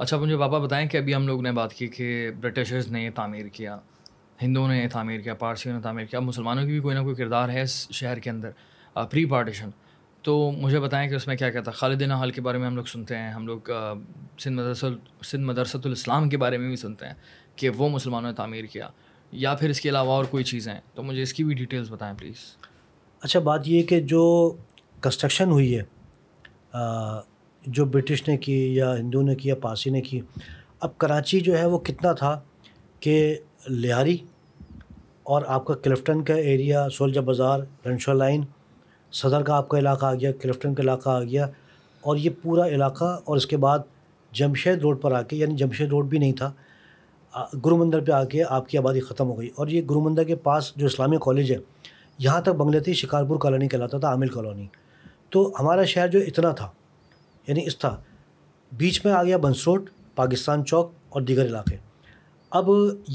अच्छा मुझे पापा बताएं कि अभी हम लोग ने बात की कि ब्रिटिशर्स ने तामीर किया हिंदुओं ने तामीर किया पारसियों ने तामीर किया मुसलमानों की भी कोई ना कोई किरदार है इस शहर के अंदर प्री पार्टीशन तो मुझे बताएं कि उसमें क्या क्या था खालिद हाल के बारे में हम लोग सुनते हैं हम लोग सिंध मदरस सिंध मदरसतुल्स्लाम के बारे में भी सुनते हैं कि वो मुसलमानों ने तामीर किया या फिर इसके अलावा और कोई चीज़ें हैं तो मुझे इसकी भी डिटेल्स बताएं प्लीज़ अच्छा बात यह कि जो कंस्ट्रक्शन हुई है आ, जो ब्रिटिश ने की या हिंदू ने की या पारसी ने की अब कराची जो है वो कितना था कि लियारी और आपका क्लिफ्टन का एरिया सोलजा बाज़ार रनशा लाइन सदर का आपका इलाका आ गया क्लिफ्टन का इलाका आ गया और ये पूरा इलाका और इसके बाद जमशेद रोड पर आके यानी जमशेद रोड भी नहीं था गुरु मंदिर पर आके आपकी आबादी ख़त्म हो गई और ये गुरु मंदिर के पास जो इस्लामी कॉलेज है यहाँ तक बंगले थी शिकारपुर कॉलोनी कहलाता था आमिल कॉलोनी तो हमारा शहर जो इतना था यानी इस था बीच में आ गया बंसरोट पाकिस्तान चौक और दीगर इलाके अब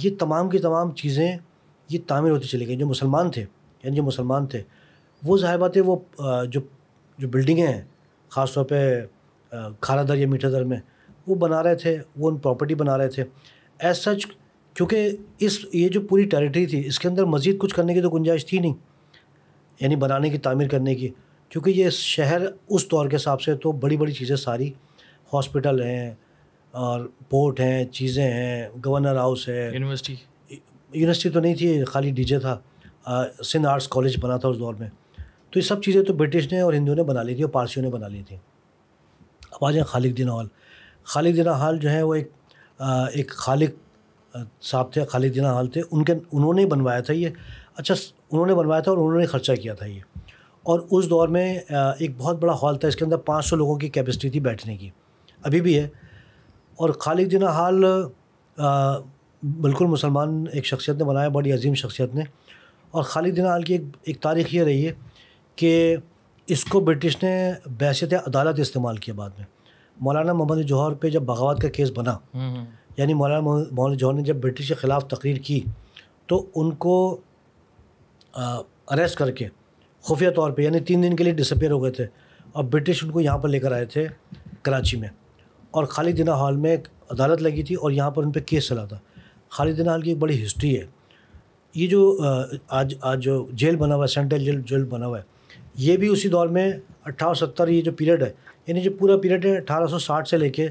ये तमाम की तमाम चीज़ें ये तामीर होती चली गई जो मुसलमान थे यानी जो मुसलमान थे वो ज़ाहिर बात है वो जो जो बिल्डिंगें हैं ख़ास तौर पर खारा दर या मीठा दर में वो बना रहे थे वो उन प्रॉपर्टी बना रहे थे एज सच क्योंकि इस ये जो पूरी टेरिटरी थी इसके अंदर मज़ीद कुछ करने की तो गुंजाइश थी नहीं यानी बनाने की तामीर करने की क्योंकि ये शहर उस दौर के हिसाब से तो बड़ी बड़ी चीज़ें सारी हॉस्पिटल हैं और पोर्ट हैं चीज़ें हैं गवर्नर हाउस है यूनिवर्सिटी यूनिवर्सिटी तो नहीं थी खाली डीजे था सिंध आर्ट्स कॉलेज बना था उस दौर में तो ये सब चीज़ें तो ब्रिटिश ने और हिंदुओं ने बना ली थी और पारसियों ने बना ली थी अब आ जाए खालिद दिन हॉल खालिद दिन हाल जो है वो एक आ, एक खालिद साहब थे खालिद दिना हाल थे उनके उन्होंने बनवाया था ये अच्छा उन्होंने बनवाया था और उन्होंने खर्चा किया था ये और उस दौर में एक बहुत बड़ा हॉल था इसके अंदर 500 लोगों की कैपेसिटी थी बैठने की अभी भी है और खालिद जिना हाल बिल्कुल मुसलमान एक शख्सियत ने बनाया बड़ी अजीम शख्सियत ने और खालिद दिन हाल की एक, एक तारीख ये रही है कि इसको ब्रिटिश ने बहसीत अदालत इस्तेमाल किया बाद में मौलाना मोहम्मद जौहर पे जब बगावत का केस बना हम्म, हम्म। यानी मौलाना मोहम्मद जौहर ने जब ब्रिटिश के ख़िलाफ़ तकरीर की तो उनको अरेस्ट करके खुफिया तौर पे यानी तीन दिन के लिए डिसअपेयर हो गए थे और ब्रिटिश उनको यहाँ पर लेकर आए थे कराची में और खालिदिना हॉल में एक अदालत लगी थी और यहाँ पर उन पर केस चला था खालिदिना हॉल की एक बड़ी हिस्ट्री है ये जो आज आज जो जेल बना हुआ है सेंट्रल जेल जेल बना हुआ है ये भी उसी दौर में अट्ठारह सत्तर ये जो पीरियड है यानी जो पूरा पीरियड है अठारह से लेके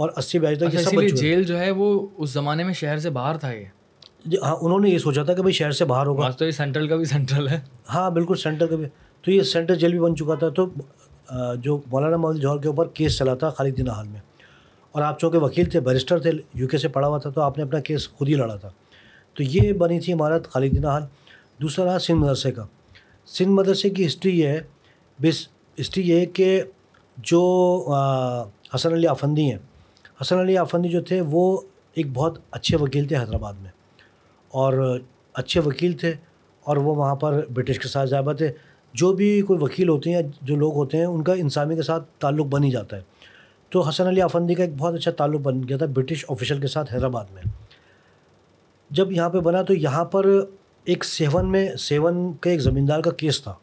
और अस्सी बयालीस तक अच्छा, जेल जो है वो उस ज़माने में शहर से बाहर था ये हाँ उन्होंने ये सोचा था कि भाई शहर से बाहर होगा तो ये सेंट्रल का भी सेंट्रल है हाँ बिल्कुल सेंट्रल का भी तो ये सेंट्रल जेल भी बन चुका था तो जो मौलाना मोहम्मद जौहर के ऊपर केस चला था दिन हाल में और आप चूँकि वकील थे बैरिस्टर थे यूके से पढ़ा हुआ था तो आपने अपना केस खुद ही लड़ा था तो ये बनी थी इमारत दिन हाल दूसरा रहा सिंध मदरसे का सिंध मदरसे की हिस्ट्री ये है बेस हिस्ट्री ये है कि जो हसन अली आफंदी हैं हसन अली आफंदी जो थे वो एक बहुत अच्छे वकील थे हैदराबाद में और अच्छे वकील थे और वो वहाँ पर ब्रिटिश के साथ जाबा थे जो भी कोई वकील होते हैं जो लोग होते हैं उनका इंसानी के साथ ताल्लुक़ बन ही जाता है तो हसन अली आफंदी का एक बहुत अच्छा ताल्लुक़ बन गया था ब्रिटिश ऑफिशल के साथ हैदराबाद में जब यहाँ पे बना तो यहाँ पर एक सेवन में सेवन के एक ज़मींदार का केस था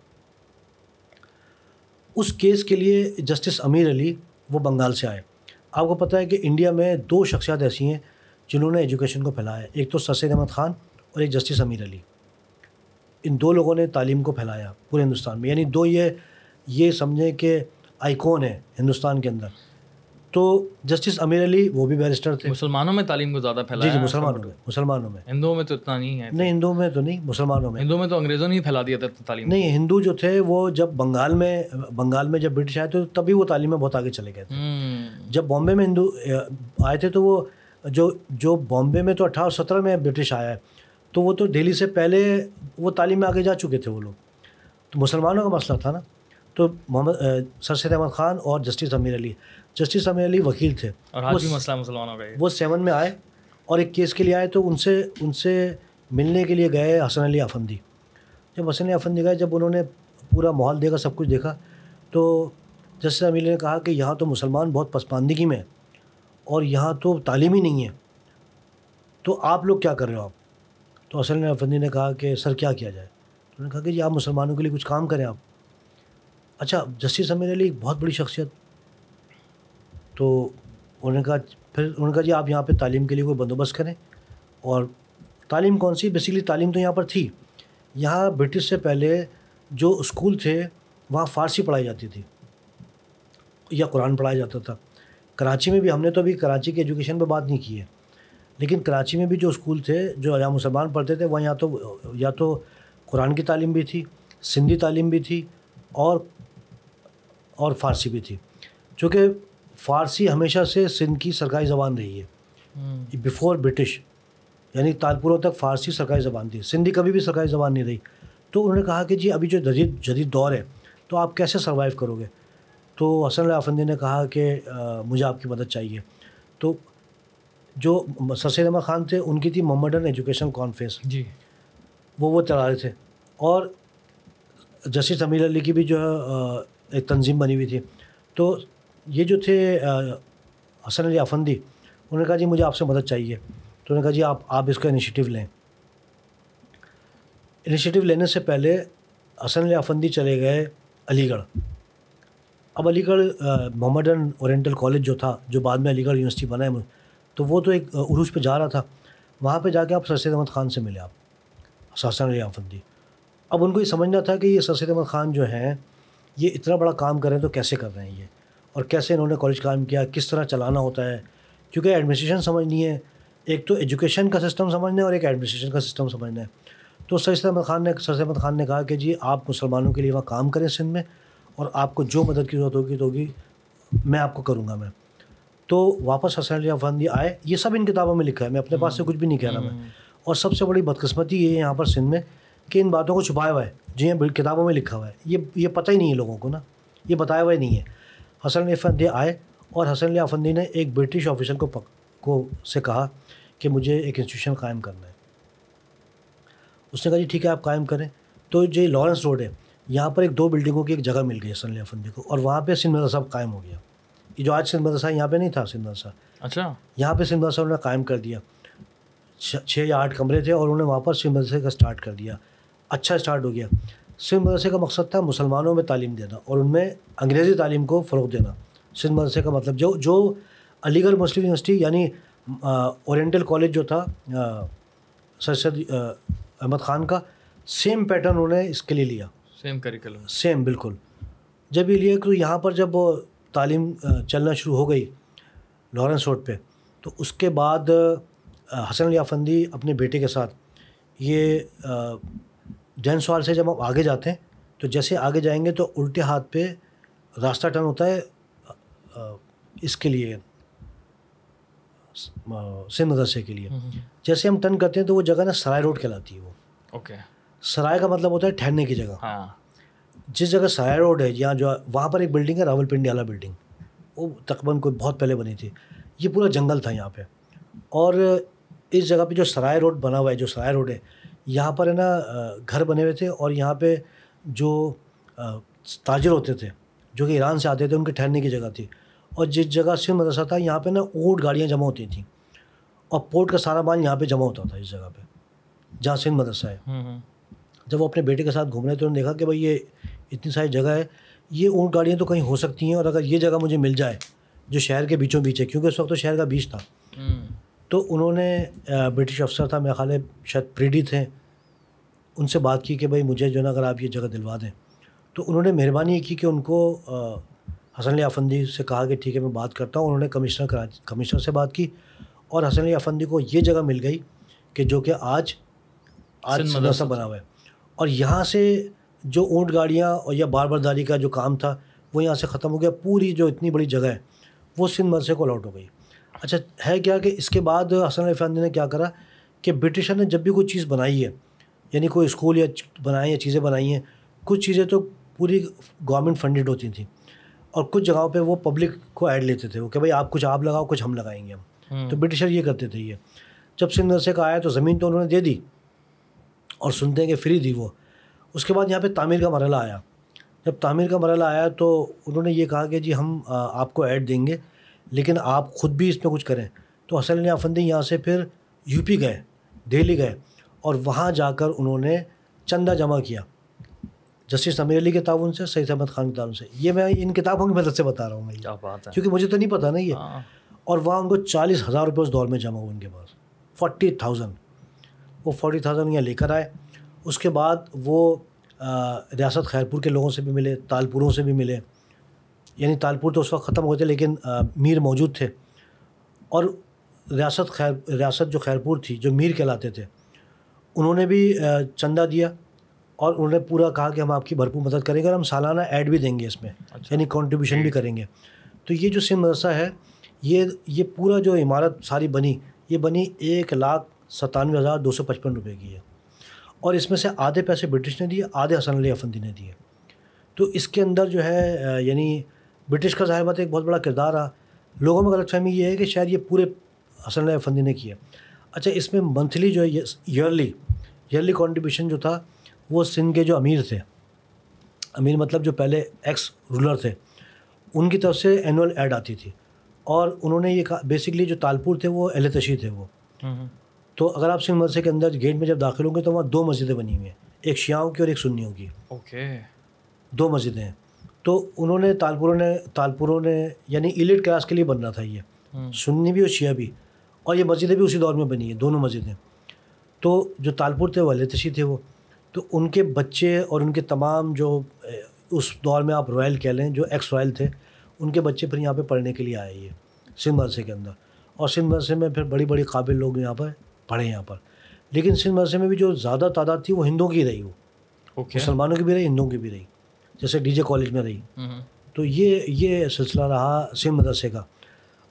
उस केस के लिए जस्टिस अमीर अली वो बंगाल से आए आपको पता है कि इंडिया में दो शख्सियात ऐसी हैं जिन्होंने एजुकेशन को फैलाया एक तो ससैद अहमद ख़ान और एक जस्टिस अमीर अली इन दो लोगों ने तालीम को फैलाया पूरे हिंदुस्तान में यानी दो ये ये समझें कि आइकॉन है हिंदुस्तान के अंदर तो जस्टिस अमीर अली वो भी बैरिस्टर थे मुसलमानों में तालीम को ज़्यादा फैला जी जी मुसलमानों में मुसलमानों में हिंदुओं में तो इतना नहीं है नहीं हिंदुओं में तो नहीं मुसलमानों में हिंदुओं में तो अंग्रेज़ों ने ही फैला दिया था तालीम नहीं हिंदू जो थे वो जब बंगाल में बंगाल में जब ब्रिटिश आए थे तभी वो तालीम में बहुत आगे चले गए थे हम्म। जब बॉम्बे में हिंदू आए थे तो वो जो जो बॉम्बे में तो अठारह सत्रह में ब्रिटिश आया है तो वो तो दिल्ली से पहले वो तालीम में आगे जा चुके थे वो लोग तो मुसलमानों का मसला था ना तो मोहम्मद सर सैद अहमद ख़ान और जस्टिस अमीर अली जस्टिस अमीर अली वकील थे और वो मसला मुसलमानों का वो सेवन में आए और एक केस के लिए आए तो उनसे उनसे मिलने के लिए गए हसन अली अफंदी जब हसन अली अफंदी गए जब उन्होंने पूरा माहौल देखा सब कुछ देखा तो जस्टिस अमीर ने कहा कि यहाँ तो मुसलमान बहुत पसमानदगी में है और यहाँ तो तालीम ही नहीं है तो आप लोग क्या कर रहे हो आप तो असल में अफंदी ने कहा कि सर क्या किया जाए तो उन्होंने कहा कि जी आप मुसलमानों के लिए कुछ काम करें आप अच्छा जस्टिस अमीर मेरे लिए एक बहुत बड़ी शख्सियत तो उन्होंने कहा फिर उन्होंने कहा जी आप यहाँ पे तालीम के लिए कोई बंदोबस्त करें और तालीम कौन सी बेसिकली तालीम तो यहाँ पर थी यहाँ ब्रिटिश से पहले जो स्कूल थे वहाँ फ़ारसी पढ़ाई जाती थी या कुरान पढ़ाया जाता था कराची में भी हमने तो अभी कराची के एजुकेशन पर बात नहीं की है लेकिन कराची में भी जो स्कूल थे जो या मुसलमान पढ़ते थे वहाँ या तो या तो कुरान की तालीम भी थी सिंधी तालीम भी थी और और फ़ारसी भी थी चूँकि फ़ारसी हमेशा से सिंध की सरकारी ज़बान रही है बिफ़ोर हम्म। ब्रिटिश यानी तालपुरों तक फ़ारसी सरकारी ज़बान थी सिंधी कभी भी सरकारी ज़बान नहीं रही तो उन्होंने कहा कि जी अभी जो जदीद जदीद दौर है तो आप कैसे सर्वाइव करोगे तो हसन अफंदी ने कहा कि मुझे आपकी मदद चाहिए तो जो ससैद अहमद ख़ान थे उनकी थी मोहम्मडन एजुकेशन कॉन्फ्रेंस जी वो वो चला रहे थे और जस्टिस अमीर अली की भी जो है एक तंजीम बनी हुई थी तो ये जो थे हसन अली अफंदी उन्होंने कहा जी मुझे आपसे मदद चाहिए तो उन्होंने कहा जी आप आप इसका इनिशिएटिव लें इनिशिएटिव लेने से पहले हसन अली अफंदी चले गए अलीगढ़ अब अलीगढ़ मोहम्मदन ओरिएंटल कॉलेज जो था जो बाद में अलीगढ़ यूनिवर्सिटी बना है तो वो तो एक उर्स पे जा रहा था वहाँ पे जाके आप सर सैद अहमद ख़ान से मिले आप सहसन अली आफंदी अब उनको ये समझना था कि ये सर सैद अहमद ख़ान जो हैं ये इतना बड़ा काम कर रहे हैं तो कैसे कर रहे हैं ये और कैसे इन्होंने कॉलेज कायम किया किस तरह चलाना होता है क्योंकि एडमिनिस्ट्रेशन समझनी है एक तो एजुकेशन का सिस्टम समझना है और एक एडमिनिस्ट्रेशन का सिस्टम समझना है तो सर अहमद ख़ान ने सर अहमद ख़ान ने कहा कि जी आप मुसलमानों के लिए वहाँ काम करें सिंध में और आपको जो मदद की ज़रूरत होगी तो होगी मैं आपको करूँगा मैं तो वापस हसन अली फंदी आए ये सब इन किताबों में लिखा है मैं अपने पास से हम्म। कुछ भी नहीं कह रहा मैं हम्म। और सबसे बड़ी बदकस्मती ये है यहाँ पर सिंध में कि इन बातों को छुपाया हुआ है जी हाँ किताबों में लिखा हुआ है ये ये पता ही नहीं है लोगों को ना ये बताया हुआ ही नहीं है हसन अफंदी आए और हसन अफंदी ने एक ब्रिटिश ऑफिसर को पक, को से कहा कि मुझे एक इंस्टीट्यूशन कायम करना है उसने कहा जी ठीक है आप कायम करें तो जो लॉरेंस रोड है यहाँ पर एक दो बिल्डिंगों की एक जगह मिल गई है अफंदी को और वहाँ पर सिंध मदरसा कायम हो गया ये जो आज सिंध मदरसा यहाँ पर नहीं था सिंध मदरसा अच्छा यहाँ पर सिंध मदरसा उन्होंने कायम कर दिया छः या आठ कमरे थे और उन्होंने वहाँ पर सिंध मदरसे का स्टार्ट कर दिया अच्छा स्टार्ट हो गया सिंध मदरसे का मकसद था मुसलमानों में तालीम देना और उनमें अंग्रेज़ी तालीम को फ़रोग देना सिंध मदरसे का मतलब जो जो अलीगढ़ मुस्लिम यूनिवर्सिटी यानी औरटल कॉलेज जो था सर सैद अहमद ख़ान का सेम पैटर्न उन्होंने इसके लिए लिया सेम करिकुलम सेम बिल्कुल जब ये लिए यहाँ पर जब वो तालीम चलना शुरू हो गई लॉरेंस रोड पे तो उसके बाद हसन याफंदी अपने बेटे के साथ ये जैन सवाल से जब हम आगे जाते हैं तो जैसे आगे जाएंगे तो उल्टे हाथ पे रास्ता टर्न होता है इसके लिए सिंध मदरसे के लिए हम्म, हम्म। जैसे हम टर्न करते हैं तो वो जगह ना सराय रोड कहलाती है वो ओके okay. सराय का मतलब होता है ठहरने की जगह हाँ जिस जगह सराय रोड है यहाँ जो वहाँ पर एक बिल्डिंग है पिंडी वाला बिल्डिंग वो तकरीबन कोई बहुत पहले बनी थी ये पूरा जंगल था यहाँ पे और इस जगह पे जो सराय रोड बना हुआ है जो सराय रोड है यहाँ पर है ना घर बने हुए थे और यहाँ पे जो ताजर होते थे जो कि ईरान से आते थे उनके ठहरने की जगह थी और जिस जगह से मदरसा था यहाँ पे ना ऊँट गाड़ियाँ जमा होती थी और पोर्ट का सारा माल यहाँ पे जमा होता था इस जगह पे जहाँ सिंध मदरसा है हम्म, हम्म। जब वो अपने बेटे के साथ घूम रहे थे तो उन्होंने देखा कि भाई ये इतनी सारी जगह है ये ऊँट गाड़ियाँ तो कहीं हो सकती हैं और अगर ये जगह मुझे मिल जाए जो शहर के बीचों बीच है क्योंकि उस वक्त तो शहर का बीच था हम्म। तो उन्होंने ब्रिटिश अफसर था मेरा ख्याल शायद प्रीडी थे उनसे बात की कि भाई मुझे जो ना अगर आप ये जगह दिलवा दें तो उन्होंने मेहरबानी की कि उनको हसन अली अफंदी से कहा कि ठीक है मैं बात करता हूँ उन्होंने कमिश्नर करा कमिश्नर से बात की और हसन अली अफंदी को ये जगह मिल गई कि जो कि आज आज मदरसा बना हुआ है और यहाँ से जो ऊँट गाड़ियाँ और या बार बारदारी का जो काम था वो यहाँ से ख़त्म हो गया पूरी जो इतनी बड़ी जगह है वो सिंध मदरसे को अलाउट हो गई अच्छा है क्या कि इसके बाद हसन अली ने क्या करा कि ब्रिटिशर ने जब भी कोई चीज़ बनाई है यानी कोई स्कूल या बनाए या चीज़ें बनाई हैं कुछ चीज़ें तो पूरी गवर्नमेंट फंडेड होती थी और कुछ जगहों पे वो पब्लिक को ऐड लेते थे वो कि भाई आप कुछ आप लगाओ कुछ हम लगाएंगे हम हम्म। तो ब्रिटिशर ये करते थे ये जब सिंध मदरसे का आया तो ज़मीन तो उन्होंने दे दी और सुनते हैं कि फ्री थी वो उसके बाद यहाँ पे तामीर का मरला आया जब तामीर का मरला आया तो उन्होंने ये कहा कि जी हम आपको ऐड देंगे लेकिन आप ख़ुद भी इसमें कुछ करें तो हसन अली आफंदी यहाँ से फिर यूपी गए दिल्ली गए और वहाँ जाकर उन्होंने चंदा जमा किया जस्टिस समीर अली के ताउन से सईद अहमद खान के ताउन से ये मैं इन किताबों की मदद से बता रहा हूँ मैं क्योंकि मुझे तो नहीं पता ना ये हाँ। और वहाँ उनको चालीस हज़ार रुपये उस दौर में जमा हुआ उनके पास फोर्टी थाउजेंड वो फोर्टी थाउजेंड यहाँ लेकर आए उसके बाद वो रियासत खैरपुर के लोगों से भी मिले तालपुरों से भी मिले यानी तालपुर तो उस वक्त ख़त्म हो गए थे लेकिन आ, मीर मौजूद थे और रियासत खैर रियासत जो खैरपुर थी जो मीर कहलाते थे उन्होंने भी चंदा दिया और उन्होंने पूरा कहा कि हम आपकी भरपूर मदद करेंगे और हम सालाना ऐड भी देंगे इसमें अच्छा। यानी कंट्रीब्यूशन भी करेंगे तो ये जो सिम मदरसा है ये ये पूरा जो इमारत सारी बनी ये बनी एक लाख सतानवे हज़ार दो सौ पचपन रुपये की है और इसमें से आधे पैसे ब्रिटिश ने दिए आधे हसन अली अफंदी ने दिए तो इसके अंदर जो है यानी ब्रिटिश का ज़ाहिर बात एक बहुत बड़ा किरदार रहा लोगों में गलत फहमी ये है कि शायद ये पूरे हसन अली अफंदी ने किया अच्छा इसमें मंथली जो है ईयरली ईयरली कॉन्ट्रीब्यूशन जो था वो सिंध के जो अमीर थे अमीर मतलब जो पहले एक्स रूलर थे उनकी तरफ से एनुअल एड आती थी और उन्होंने ये कहा बेसिकली जो तालपुर थे वो एहल तशी थे वो हम्म, हम्म। तो अगर आप सिंह मदरसे के अंदर गेट में जब दाखिल होंगे तो वहाँ दो मस्जिदें बनी हुई हैं एक शियाओं की और एक सुन्नियों की ओके दो मस्जिदें हैं तो उन्होंने तालपुरों ने तालपुरों ने यानी इलिट क्लास के लिए बनना था ये हम्म। सुन्नी भी और शिया भी और ये मस्जिदें भी उसी दौर में बनी है दोनों मस्जिदें तो जो तालपुर थे वाले तशी थे वो तो उनके बच्चे और उनके तमाम जो उस दौर में आप रॉयल कह लें जो एक्स रॉयल थे उनके बच्चे फिर यहाँ पे पढ़ने के लिए आए ये सिंध मदरसे के अंदर और सिंध मदरसे में फिर बड़ी बड़ी काबिल लोग यहाँ पर पढ़े यहाँ पर लेकिन सिंध मदरसे में भी जो ज़्यादा तादाद थी वो हिंदुओं की रही वो okay. मुसलमानों की भी रही हिंदुओं की भी रही जैसे डीजे कॉलेज में रही तो ये ये सिलसिला रहा सिंध मदरसे का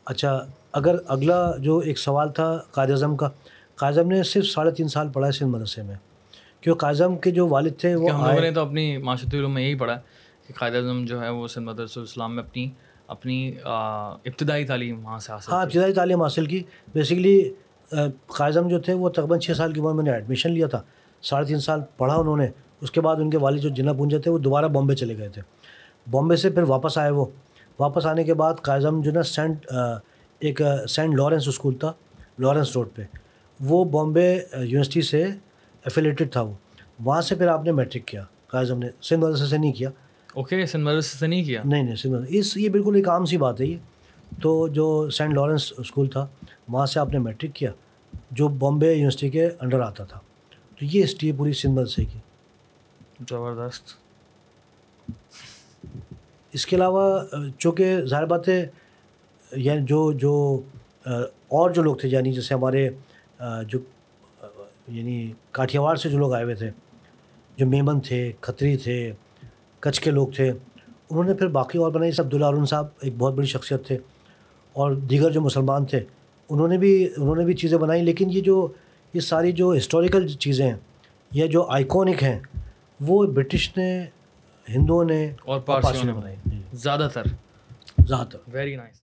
अच्छा अगर अगला जो एक सवाल था कायद अजम का अजम ने सिर्फ साढ़े तीन साल पढ़ा है सिंध मदरसे में क्यों अजम के जो वालिद थे वो हम लोगों ने तो अपनी माशती में यही पढ़ा कि अजम जो है वो सिंध इस्लाम में अपनी अपनी इब्तदाई तालीम वहाँ से हाँ इब्तदाई तालीम हासिल की बेसिकली काजम जो थे वो तकरीबन छः साल की उम्र में मैंने एडमिशन लिया था साढ़े तीन साल पढ़ा उन्होंने उसके बाद उनके वाले जो जिन्ना पूंजे थे वो दोबारा बॉम्बे चले गए थे बॉम्बे से फिर वापस आए वो वापस आने के बाद काजम जो ना सेंट एक सेंट लॉरेंस स्कूल था लॉरेंस रोड पर वो बॉम्बे यूनिवर्सिटी से एफिलेटेड था वो वहाँ से फिर आपने मैट्रिक किया काजम ने सिंध मदरसे से नहीं किया ओके सिंध मदरसे से नहीं किया नहीं नहीं सिंध इस ये बिल्कुल एक आम सी बात है ये तो जो सेंट लॉरेंस स्कूल था वहाँ से आपने मैट्रिक किया जो बॉम्बे यूनिवर्सिटी के अंडर आता था तो ये हिस्ट्री पूरी सिंबल से की ज़बरदस्त इसके अलावा चूँकि ज़ाहिर बात है यानी जो जो और जो लोग थे यानी जैसे हमारे जो यानी काठियावाड़ से जो लोग आए हुए थे जो मेमन थे खत्री थे कच्छ के लोग थे उन्होंने फिर बाकी और बनाई अब्दुल्ला साहब एक बहुत बड़ी शख्सियत थे और दीगर जो मुसलमान थे उन्होंने भी उन्होंने भी चीज़ें बनाई लेकिन ये जो ये सारी जो हिस्टोरिकल चीज़ें हैं या जो आइकॉनिक हैं वो ब्रिटिश ने हिंदुओं ने और पारसियों ने बनाई ज़्यादातर ज़्यादातर वेरी नाइस